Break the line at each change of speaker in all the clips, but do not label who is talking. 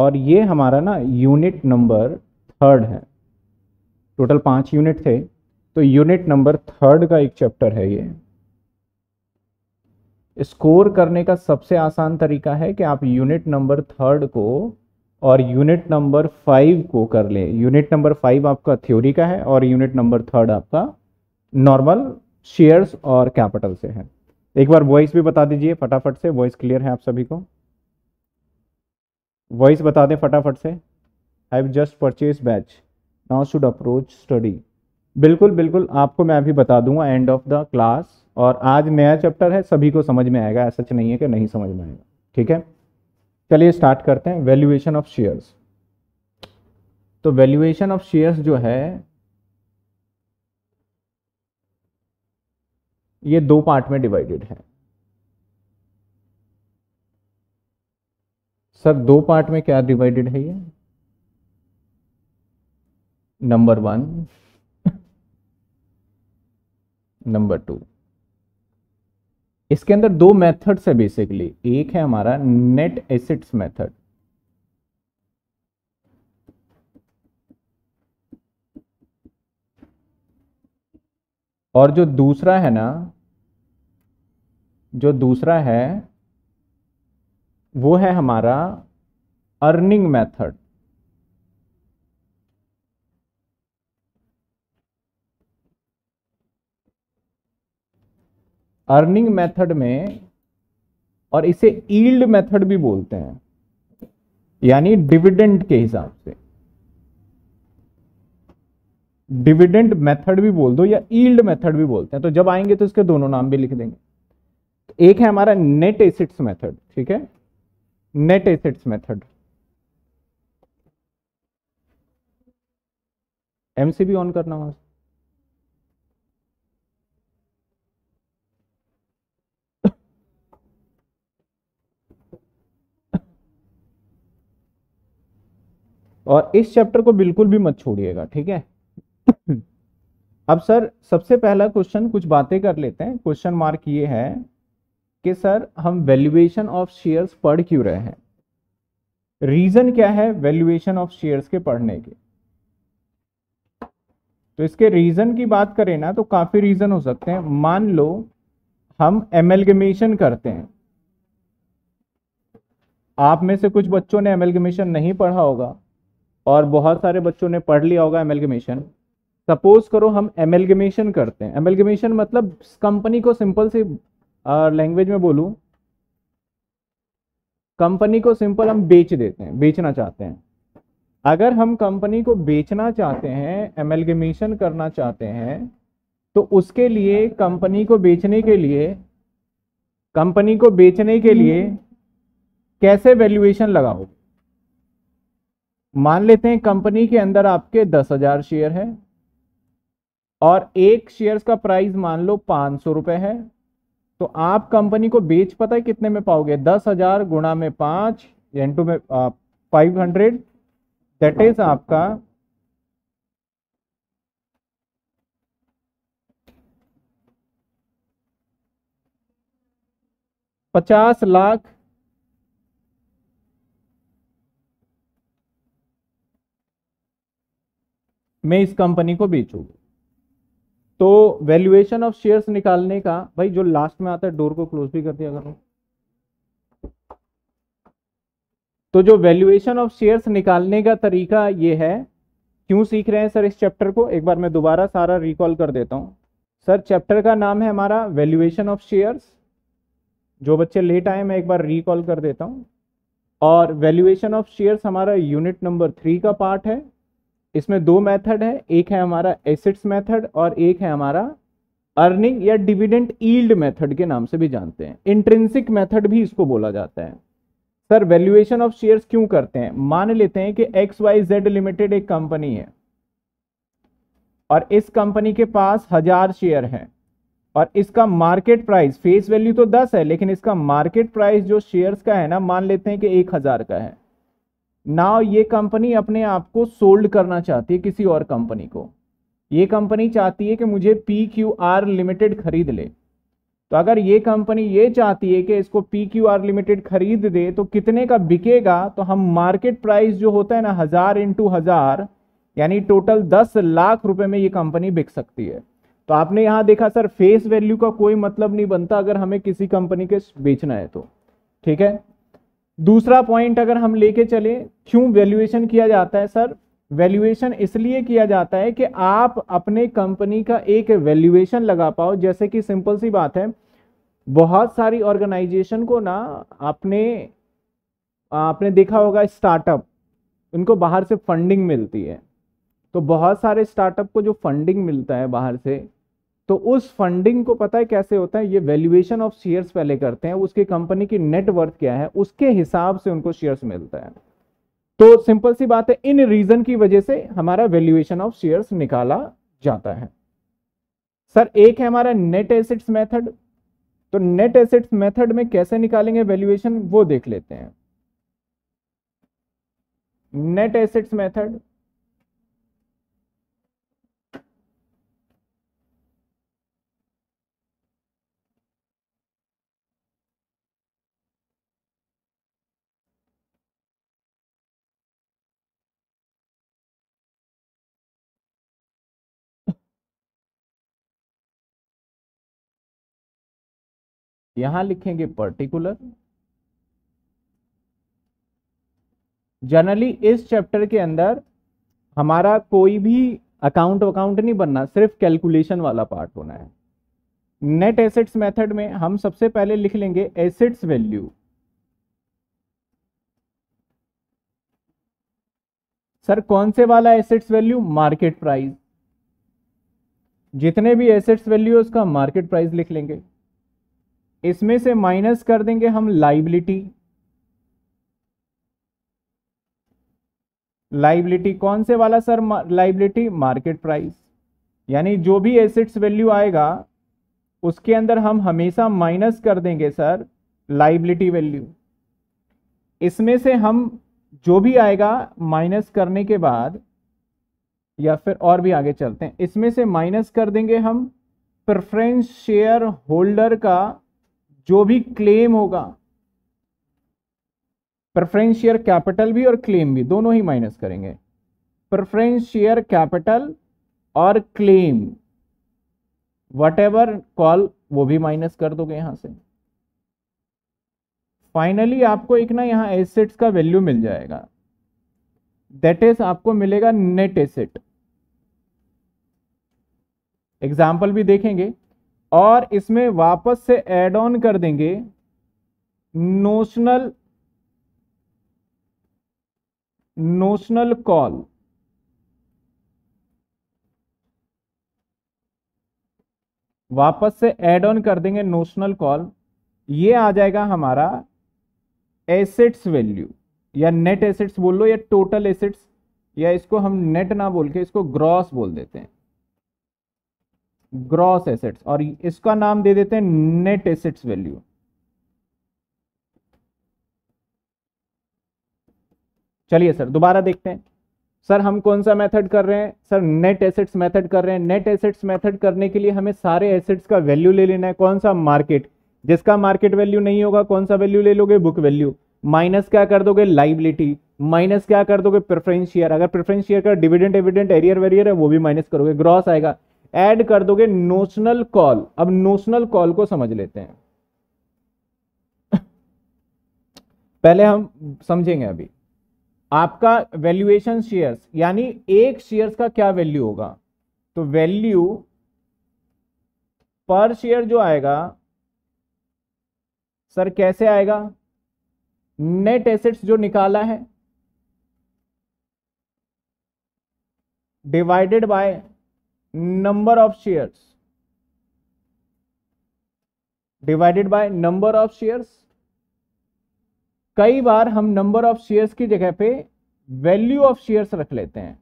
और ये हमारा ना यूनिट नंबर थर्ड है टोटल पांच यूनिट थे तो यूनिट नंबर थर्ड का एक चैप्टर है ये स्कोर करने का सबसे आसान तरीका है कि आप यूनिट नंबर थर्ड को और यूनिट नंबर फाइव को कर लें यूनिट नंबर फाइव आपका थ्योरी का है और यूनिट नंबर थर्ड आपका नॉर्मल शेयर्स और कैपिटल से है एक बार वॉइस भी बता दीजिए फटाफट से वॉइस क्लियर है आप सभी को वॉइस बता दें फटाफट से have just purchase batch now should approach study बिल्कुल बिल्कुल आपको मैं अभी बता दूंगा एंड ऑफ द क्लास और आज नया चैप्टर है सभी को समझ में आएगा ऐसा नहीं है कि नहीं समझ में आएगा ठीक है चलिए स्टार्ट करते हैं वैल्यूएशन ऑफ शेयर्स तो वैल्यूएशन ऑफ शेयर्स जो है ये दो पार्ट में डिवाइडेड है सर दो पार्ट में क्या डिवाइडेड है ये नंबर वन नंबर टू इसके अंदर दो मेथड्स है बेसिकली एक है हमारा नेट एसिड्स मेथड और जो दूसरा है ना जो दूसरा है वो है हमारा अर्निंग मेथड अर्निंग मेथड में और इसे ईल्ड मेथड भी बोलते हैं यानी डिविडेंड के हिसाब से डिविडेंड मेथड भी बोल दो या ईल्ड मेथड भी बोलते हैं तो जब आएंगे तो इसके दोनों नाम भी लिख देंगे तो एक है हमारा नेट एसिट्स मेथड ठीक है net assets method MCB on करना वहां और इस चैप्टर को बिल्कुल भी मत छोड़िएगा ठीक है अब सर सबसे पहला क्वेश्चन कुछ बातें कर लेते हैं क्वेश्चन मार्क ये है कि सर हम वैल्यूएशन ऑफ शेयर्स पढ़ क्यों रहे हैं रीजन क्या है वैल्यूएशन ऑफ शेयर्स के पढ़ने के तो इसके रीजन की बात करें ना तो काफी रीजन हो सकते हैं मान लो हम एमेलगमेशन करते हैं आप में से कुछ बच्चों ने एमेलगमेशन नहीं पढ़ा होगा और बहुत सारे बच्चों ने पढ़ लिया होगा एमेलगमेशन सपोज करो हम एमेलगमेशन करते हैं एमेलगमेशन मतलब कंपनी को सिंपल से और लैंग्वेज में बोलूं कंपनी को सिंपल हम बेच देते हैं बेचना चाहते हैं अगर हम कंपनी को बेचना चाहते हैं एमेलगेमेशन करना चाहते हैं तो उसके लिए कंपनी को बेचने के लिए कंपनी को बेचने के लिए कैसे वैल्यूएशन लगाओ मान लेते हैं कंपनी के अंदर आपके दस हजार शेयर है और एक शेयर्स का प्राइस मान लो पाँच सौ रुपये है तो आप कंपनी को बेच पता है कितने में पाओगे दस हजार गुणा में पांच एन टू में फाइव हंड्रेड दैट इज आपका पचास लाख में इस कंपनी को बेचोगे तो वैल्यूएशन ऑफ शेयर्स निकालने का भाई जो लास्ट में आता है डोर को क्लोज भी कर दिया करो तो जो वैल्यूएशन ऑफ शेयर्स निकालने का तरीका ये है क्यों सीख रहे हैं सर इस चैप्टर को एक बार मैं दोबारा सारा रिकॉल कर देता हूँ सर चैप्टर का नाम है हमारा वैल्यूएशन ऑफ शेयर्स जो बच्चे लेट आए मैं एक बार रिकॉल कर देता हूँ और वैल्यूएशन ऑफ शेयर्स हमारा यूनिट नंबर थ्री का पार्ट है इसमें दो मेथड है एक है हमारा एसेट्स मेथड और एक है हमारा अर्निंग या डिविडेंट ईल्ड मेथड के नाम से भी जानते हैं इंट्रेंसिक मेथड भी इसको बोला जाता है सर वैल्यूएशन ऑफ शेयर्स क्यों करते हैं मान लेते हैं कि एक्स वाई जेड लिमिटेड एक कंपनी है और इस कंपनी के पास हजार शेयर है और इसका मार्केट प्राइस फेस वैल्यू तो दस है लेकिन इसका मार्केट प्राइस जो शेयर्स का है ना मान लेते हैं कि एक हजार का है नाव ये कंपनी अपने आप को सोल्ड करना चाहती है किसी और कंपनी को ये कंपनी चाहती है कि मुझे पी क्यू आर लिमिटेड खरीद ले तो अगर ये कंपनी ये चाहती है कि इसको पी क्यू आर लिमिटेड खरीद दे तो कितने का बिकेगा तो हम मार्केट प्राइस जो होता है ना हजार इंटू हजार यानी टोटल दस लाख रुपए में ये कंपनी बिक सकती है तो आपने यहां देखा सर फेस वैल्यू का कोई मतलब नहीं बनता अगर हमें किसी कंपनी के बेचना है तो ठीक है दूसरा पॉइंट अगर हम लेके चले क्यों वैल्यूएशन किया जाता है सर वैल्यूएशन इसलिए किया जाता है कि आप अपने कंपनी का एक वैल्यूएशन लगा पाओ जैसे कि सिंपल सी बात है बहुत सारी ऑर्गेनाइजेशन को ना आपने आपने देखा होगा स्टार्टअप उनको बाहर से फंडिंग मिलती है तो बहुत सारे स्टार्टअप को जो फंडिंग मिलता है बाहर से तो उस फंडिंग को पता है कैसे होता है ये वैल्यूएशन ऑफ शेयर्स पहले करते हैं उसकी कंपनी की नेटवर्थ क्या है उसके हिसाब से उनको शेयर्स मिलता है तो सिंपल सी बात है इन रीजन की वजह से हमारा वैल्यूएशन ऑफ शेयर्स निकाला जाता है सर एक है हमारा नेट एसेट्स मेथड तो नेट एसेट्स मेथड में कैसे निकालेंगे वैल्यूएशन वो देख लेते हैं नेट एसेट्स मेथड यहां लिखेंगे पर्टिकुलर जनरली इस चैप्टर के अंदर हमारा कोई भी अकाउंट अकाउंट नहीं बनना सिर्फ कैलकुलेशन वाला पार्ट होना है नेट एसेट्स मेथड में हम सबसे पहले लिख लेंगे एसेट्स वैल्यू सर कौन से वाला एसेट्स वैल्यू मार्केट प्राइस जितने भी एसेट्स वैल्यू है उसका मार्केट प्राइस लिख लेंगे इसमें से माइनस कर देंगे हम लाइबिलिटी लाइबिलिटी कौन से वाला सर लाइबिलिटी मार्केट प्राइस यानी जो भी एसेट्स वैल्यू आएगा उसके अंदर हम हमेशा माइनस कर देंगे सर लाइबिलिटी वैल्यू इसमें से हम जो भी आएगा माइनस करने के बाद या फिर और भी आगे चलते हैं इसमें से माइनस कर देंगे हम प्रेफरेंस शेयर होल्डर का जो भी क्लेम होगा प्रेफरेंस शेयर कैपिटल भी और क्लेम भी दोनों ही माइनस करेंगे प्रेफरेंस शेयर कैपिटल और क्लेम वट एवर कॉल वो भी माइनस कर दोगे यहां से फाइनली आपको एक ना यहां एसेट्स का वैल्यू मिल जाएगा दैट इज आपको मिलेगा नेट एसेट एग्जाम्पल भी देखेंगे और इसमें वापस से एड ऑन कर देंगे नोशनल नोशनल कॉल वापस से एड ऑन कर देंगे नोशनल कॉल ये आ जाएगा हमारा एसेट्स वैल्यू या नेट एसेट्स बोल लो या टोटल एसेट्स या इसको हम नेट ना बोल के इसको ग्रॉस बोल देते हैं ग्रॉस एसेट्स और इसका नाम दे देते हैं नेट एसेट्स वैल्यू चलिए सर दोबारा देखते हैं सर हम कौन सा मेथड कर रहे हैं सर नेट एसेट्स मेथड कर रहे हैं नेट एसेट्स मेथड करने के लिए हमें सारे एसेट्स का वैल्यू ले लेना है कौन सा मार्केट जिसका मार्केट वैल्यू नहीं होगा कौन सा वैल्यू ले लोगे बुक वैल्यू माइनस क्या कर दोगे लाइबिलिटी माइनस क्या कर दोगे प्रेफरेंस शेयर अगर प्रेफरेंस शेयर का डिविडेंट एविडेंट एरियर वेरियर है वो भी माइनस करोगे ग्रॉस आएगा ऐड कर दोगे नोशनल कॉल अब नोशनल कॉल को समझ लेते हैं पहले हम समझेंगे अभी आपका वैल्यूएशन शेयर्स यानी एक शेयर्स का क्या वैल्यू होगा तो वैल्यू पर शेयर जो आएगा सर कैसे आएगा नेट एसेट्स जो निकाला है divided by number of shares divided by number of shares कई बार हम नंबर ऑफ शेयर्स की जगह पे वैल्यू ऑफ शेयर्स रख लेते हैं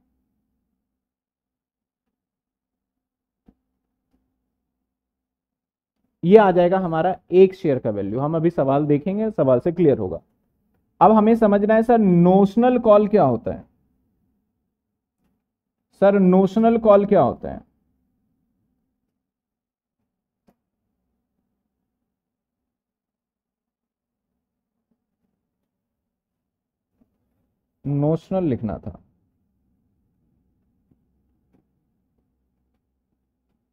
ये आ जाएगा हमारा एक शेयर का वैल्यू हम अभी सवाल देखेंगे सवाल से क्लियर होगा अब हमें समझना है सर नोशनल कॉल क्या होता है सर नोशनल कॉल क्या होता है नोशनल लिखना था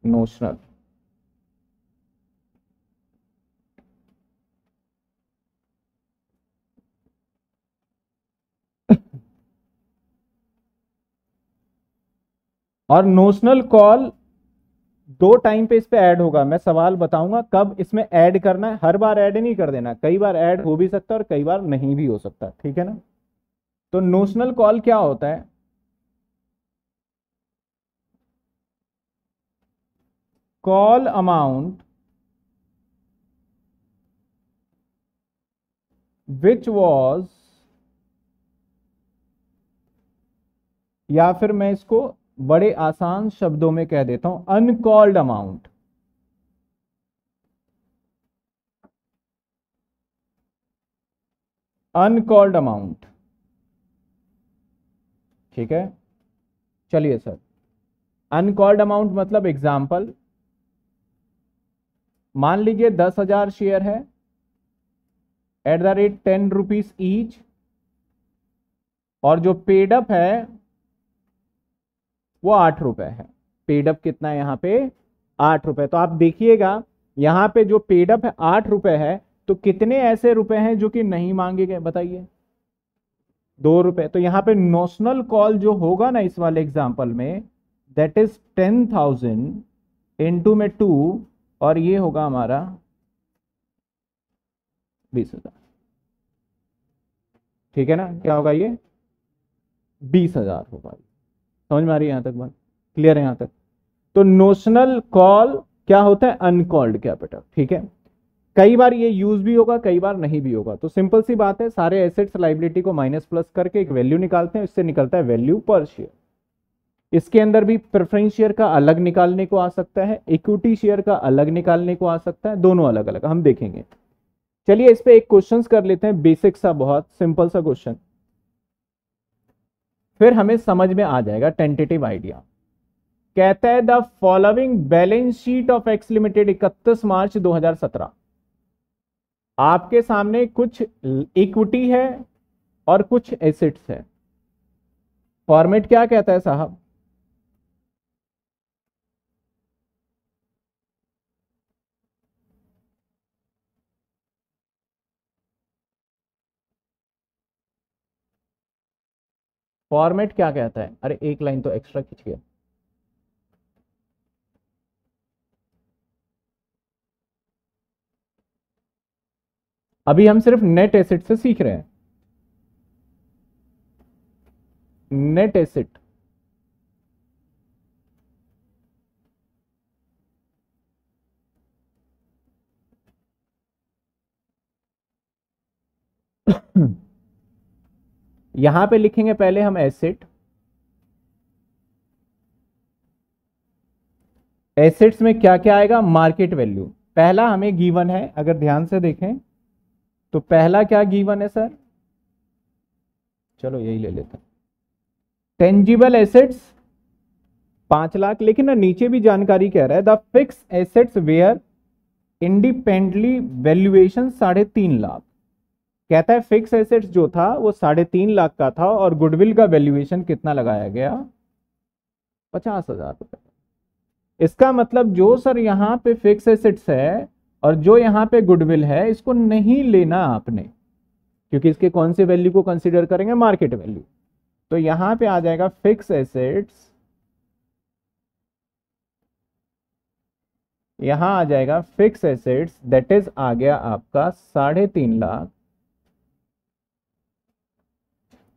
नोशनल और नोशनल कॉल दो टाइम पे इस पे ऐड होगा मैं सवाल बताऊंगा कब इसमें ऐड करना है हर बार ऐड नहीं कर देना कई बार ऐड हो भी सकता है और कई बार नहीं भी हो सकता ठीक है ना तो नोशनल कॉल क्या होता है कॉल अमाउंट विच वॉज या फिर मैं इसको बड़े आसान शब्दों में कह देता हूं अनकॉल्ड अमाउंट अनकॉल्ड अमाउंट ठीक है चलिए सर अनकॉल्ड अमाउंट मतलब एग्जाम्पल मान लीजिए दस हजार शेयर है at the rate ten rupees each और जो पेडअप है वो आठ रुपए है पेडअप कितना है यहाँ पे आठ रुपए तो आप देखिएगा यहाँ पे जो पेडअप है आठ रुपए है तो कितने ऐसे रुपए हैं जो कि नहीं मांगे गए बताइए दो रुपए तो यहाँ पे नोशनल कॉल जो होगा ना इस वाले एग्जाम्पल में that is ten thousand into में टू और ये होगा हमारा बीस हजार ठीक है ना क्या होगा ये बीस हजार होगा समझ में आ रही है यहां तक बात क्लियर है यहाँ तक तो नोशनल कॉल क्या होता है अनकॉल्ड कैपिटल ठीक है कई बार ये यूज भी होगा कई बार नहीं भी होगा तो सिंपल सी बात है सारे एसेट्स लाइबिलिटी को माइनस प्लस करके एक वैल्यू निकालते हैं इससे निकलता है वैल्यू पर शेयर इसके अंदर भी प्रेफरेंस शेयर का अलग निकालने को आ सकता है इक्विटी शेयर का अलग निकालने को आ सकता है दोनों अलग अलग हम देखेंगे चलिए इस पर एक क्वेश्चन कर लेते हैं बेसिक सा बहुत सिंपल सा क्वेश्चन फिर हमें समझ में आ जाएगा टेंटेटिव आइडिया कहता है the following balance sheet of X limited 31 March 2017 आपके सामने कुछ इक्विटी है और कुछ एसेट्स है फॉर्मेट क्या कहता है साहब फॉर्मेट क्या कहता है अरे एक लाइन तो एक्स्ट्रा खींच गया अभी हम सिर्फ नेट एसिड से सीख रहे हैं नेट एसिड हम्म यहां पे लिखेंगे पहले हम एसिड एसेट्स में क्या क्या आएगा मार्केट वैल्यू पहला हमें गीवन है अगर ध्यान से देखें तो पहला क्या गीवन है सर चलो यही ले लेते हैं टेंजिबल एसेट्स पांच लाख लेकिन ना नीचे भी जानकारी कह रहा है the fix assets were independently valuation साढ़े तीन लाख कहता है फिक्स एसेट्स जो था वो साढ़े तीन लाख का था और गुडविल का वैल्यूएशन कितना लगाया गया पचास हजार रुपये इसका मतलब जो सर यहाँ पे फिक्स एसेट्स है और जो यहाँ पे गुडविल है इसको नहीं लेना आपने क्योंकि इसके कौन से वैल्यू को कंसिडर करेंगे मार्केट वैल्यू तो यहाँ पे आ जाएगा फिक्स एसेट्स यहां आ जाएगा फिक्स एसेट्स दैट इज आ गया आपका साढ़े तीन लाख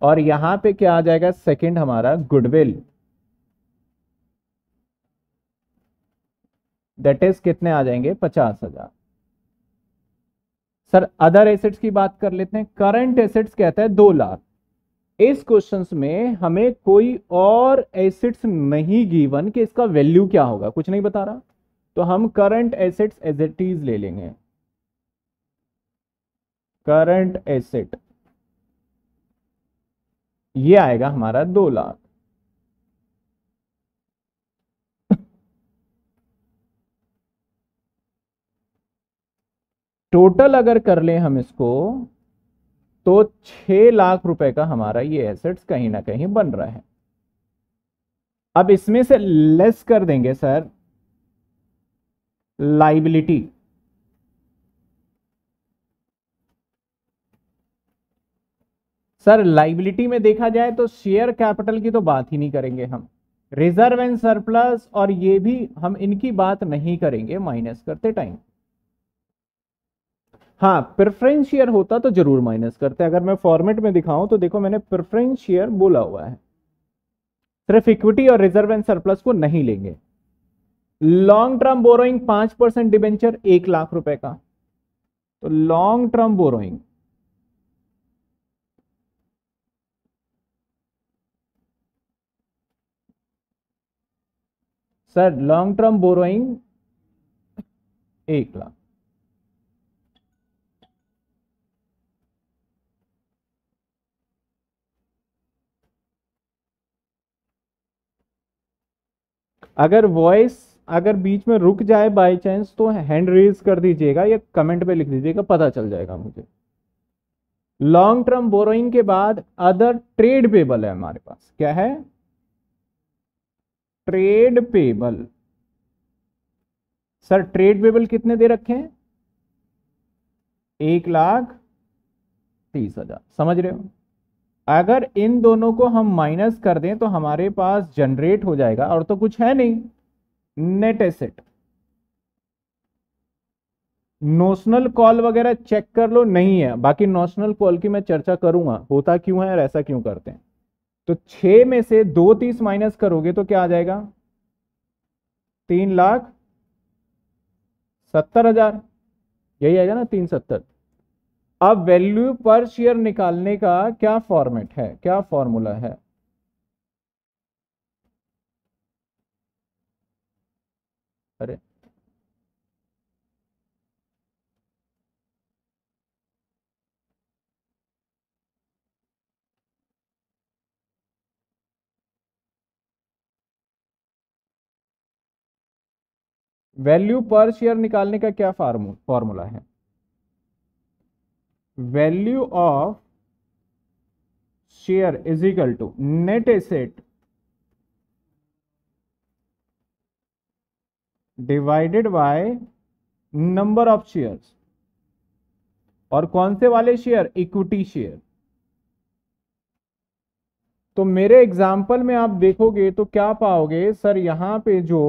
और यहां पे क्या आ जाएगा सेकंड हमारा गुडविल दैट इज कितने आ जाएंगे पचास हजार सर अदर एसेट्स की बात कर लेते हैं करंट एसेट्स कहता है दो लाख इस क्वेश्चंस में हमें कोई और एसेट्स नहीं गिवन कि इसका वैल्यू क्या होगा कुछ नहीं बता रहा तो हम करंट एसेट्स एजेटीज ले लेंगे करंट एसेट ये आएगा हमारा दो लाख टोटल अगर कर लें हम इसको तो छह लाख रुपए का हमारा ये एसेट्स कहीं ना कहीं बन रहा है अब इसमें से लेस कर देंगे सर लाइबिलिटी सर लाइबिलिटी में देखा जाए तो शेयर कैपिटल की तो बात ही नहीं करेंगे हम रिजर्व एंड सरप्लस और ये भी हम इनकी बात नहीं करेंगे माइनस करते टाइम हाँ प्रेफरेंस शेयर होता तो जरूर माइनस करते अगर मैं फॉर्मेट में दिखाऊं तो देखो मैंने प्रेफरेंस शेयर बोला हुआ है सिर्फ इक्विटी और रिजर्व एंड सरप्लस को नहीं लेंगे लॉन्ग टर्म बोरोइंग पांच परसेंट डिबेंचर एक लाख रुपए का तो long term borrowing sir long term borrowing एक लाख अगर वॉइस अगर बीच में रुक जाए बाय चांस तो हैंड रेज कर दीजिएगा या कमेंट पे लिख दीजिएगा पता चल जाएगा मुझे लॉन्ग टर्म बोरोइंग के बाद अदर ट्रेड पेबल है हमारे पास क्या है trade payable sir trade payable कितने दे रखे हैं एक लाख तीस हजार समझ रहे हो अगर इन दोनों को हम माइनस कर दें तो हमारे पास जनरेट हो जाएगा और तो कुछ है नहीं नेट एसेट नोशनल कॉल वगैरह चेक कर लो नहीं है बाकी नोशनल कॉल की मैं चर्चा करूंगा होता क्यों है और ऐसा क्यों करते हैं तो छः में से दो तीस माइनस करोगे तो क्या आ जाएगा तीन लाख सत्तर हजार यही आएगा ना तीन सत्तर अब वैल्यू पर शेयर निकालने का क्या फॉर्मेट है क्या फॉर्मूला है अरे वैल्यू पर शेयर निकालने का क्या फॉर्मूला है value of share is equal to net asset divided by number of shares और कौन से वाले शेयर इक्विटी शेयर तो मेरे एग्जाम्पल में आप देखोगे तो क्या पाओगे सर यहां पे जो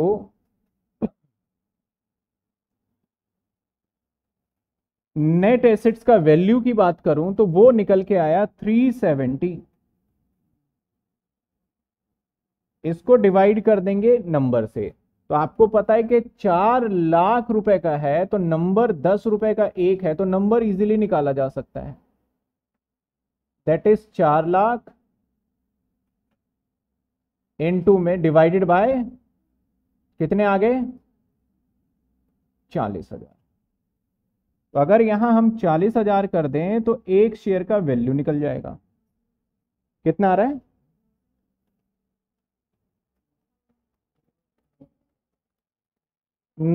नेट एसेट्स का वैल्यू की बात करूं तो वो निकल के आया 370 इसको डिवाइड कर देंगे नंबर से तो आपको पता है कि चार लाख रुपए का है तो नंबर दस रुपए का एक है तो नंबर इजीली निकाला जा सकता है दैट इज चार लाख इन टू में डिवाइडेड बाय कितने आ गए चालीस हजार तो अगर यहां हम चालीस हजार कर दें तो एक शेयर का वैल्यू निकल जाएगा कितना आ रहा है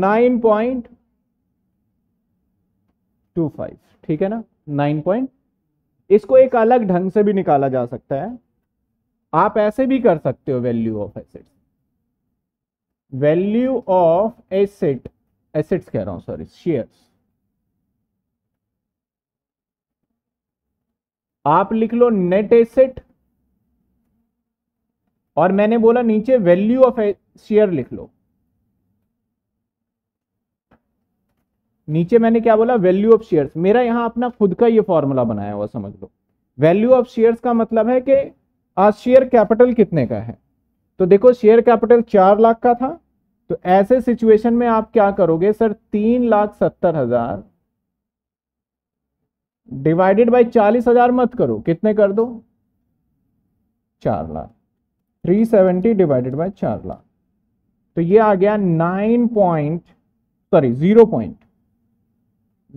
नाइन पॉइंट टू फाइव ठीक है ना नाइन पॉइंट इसको एक अलग ढंग से भी निकाला जा सकता है आप ऐसे भी कर सकते हो value of asset value of asset assets कह रहा हूं सॉरी शेयर्स आप लिख लो नेट एसेट और मैंने बोला नीचे वैल्यू ऑफ शेयर लिख लो नीचे मैंने क्या बोला वैल्यू ऑफ शेयर्स मेरा यहां अपना खुद का ये फॉर्मूला बनाया हुआ समझ लो वैल्यू ऑफ शेयर्स का मतलब है कि आज शेयर कैपिटल कितने का है तो देखो शेयर कैपिटल चार लाख का था तो ऐसे सिचुएशन में आप क्या करोगे सर तीन लाख सत्तर हजार डिवाइडेड बाई चालीस हजार मत करो कितने कर दो चार lakh three seventy divided by चार लाख तो ये आ गया nine point sorry zero point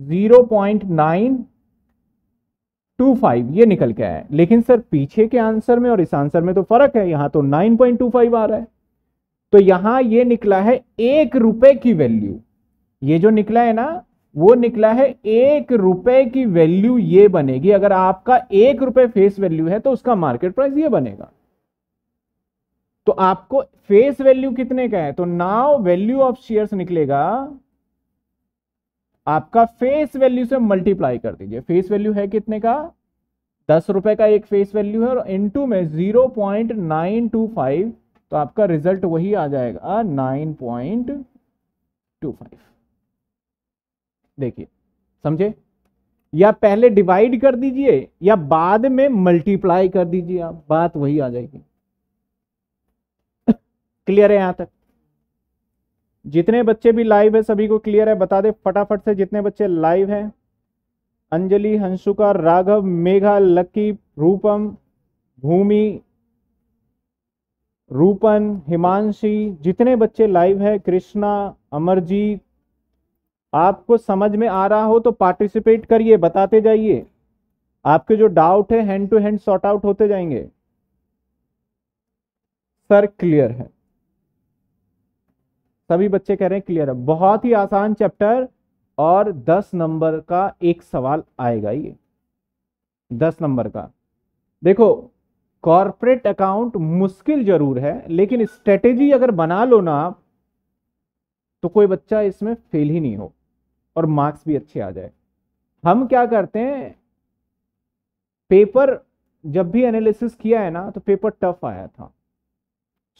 zero point nine two five ये निकल के आया लेकिन सर पीछे के आंसर में और इस आंसर में तो फर्क है यहां तो नाइन पॉइंट टू फाइव आ रहा है तो यहां ये निकला है एक रुपए की वैल्यू ये जो निकला है ना वो निकला है एक रुपए की वैल्यू ये बनेगी अगर आपका एक रुपए फेस वैल्यू है तो उसका मार्केट प्राइस ये बनेगा तो आपको फेस वैल्यू कितने का है तो नाउ वैल्यू ऑफ शेयर्स निकलेगा आपका फेस वैल्यू से मल्टीप्लाई कर दीजिए फेस वैल्यू है कितने का दस रुपए का एक फेस वैल्यू है और इनटू में zero point nine two five तो आपका रिजल्ट वही आ जाएगा नाइन पॉइंट टू फाइव देखिए समझे या पहले डिवाइड कर दीजिए या बाद में मल्टीप्लाई कर दीजिए आप बात वही आ जाएगी क्लियर है यहां तक जितने बच्चे भी लाइव है सभी को क्लियर है बता दे फटाफट से जितने बच्चे लाइव हैं अंजलि हंसुका राघव मेघा लक्की रूपम भूमि रूपन हिमांशी जितने बच्चे लाइव है कृष्णा अमरजीत आपको समझ में आ रहा हो तो पार्टिसिपेट करिए बताते जाइए आपके जो डाउट है hand to hand sort out होते जाएंगे सर क्लियर है सभी बच्चे कह रहे हैं क्लियर है बहुत ही आसान चैप्टर और 10 नंबर का एक सवाल आएगा ये 10 नंबर का देखो कॉरपोरेट अकाउंट मुश्किल जरूर है लेकिन स्ट्रेटेजी अगर बना लो ना आप तो कोई बच्चा इसमें फेल ही नहीं हो और मार्क्स भी अच्छे आ जाए हम क्या करते हैं पेपर जब भी एनालिसिस किया है ना तो पेपर टफ आया था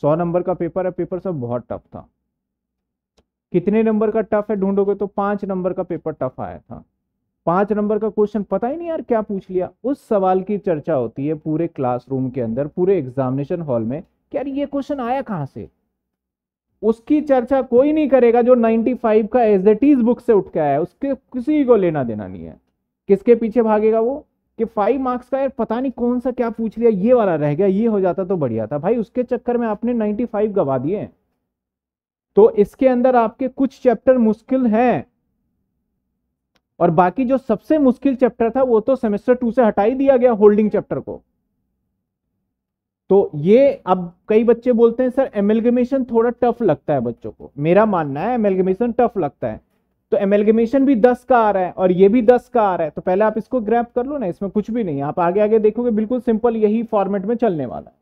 सौ नंबर का पेपर है पेपर सब बहुत टफ था कितने नंबर का टफ है ढूंढोगे तो पांच नंबर का पेपर टफ आया था पांच नंबर का क्वेश्चन पता ही नहीं यार क्या पूछ लिया उस सवाल की चर्चा होती है पूरे क्लासरूम के अंदर पूरे एग्जामिनेशन हॉल में यार ये क्वेश्चन आया कहाँ से उसकी चर्चा कोई नहीं करेगा जो 95 का एज एट इज बुक से उठ के आया है उसके किसी को लेना देना नहीं है किसके पीछे भागेगा वो कि फाइव मार्क्स का यार पता नहीं कौन सा क्या पूछ लिया ये वाला रह गया ये हो जाता तो बढ़िया था भाई उसके चक्कर में आपने 95 गवा दिए तो इसके अंदर आपके कुछ चैप्टर मुश्किल हैं और बाकी जो सबसे मुश्किल चैप्टर था वो तो सेमेस्टर टू से हटा ही दिया गया होल्डिंग चैप्टर को तो ये अब कई बच्चे बोलते हैं सर एमेलगमेशन थोड़ा टफ लगता है बच्चों को मेरा मानना है एमेलगमेशन टफ लगता है तो एमेलगमेशन भी दस का आ रहा है और ये भी दस का आ रहा है तो पहले आप इसको ग्रैप कर लो ना इसमें कुछ भी नहीं आप आगे आगे देखोगे बिल्कुल सिंपल यही फॉर्मेट में चलने वाला है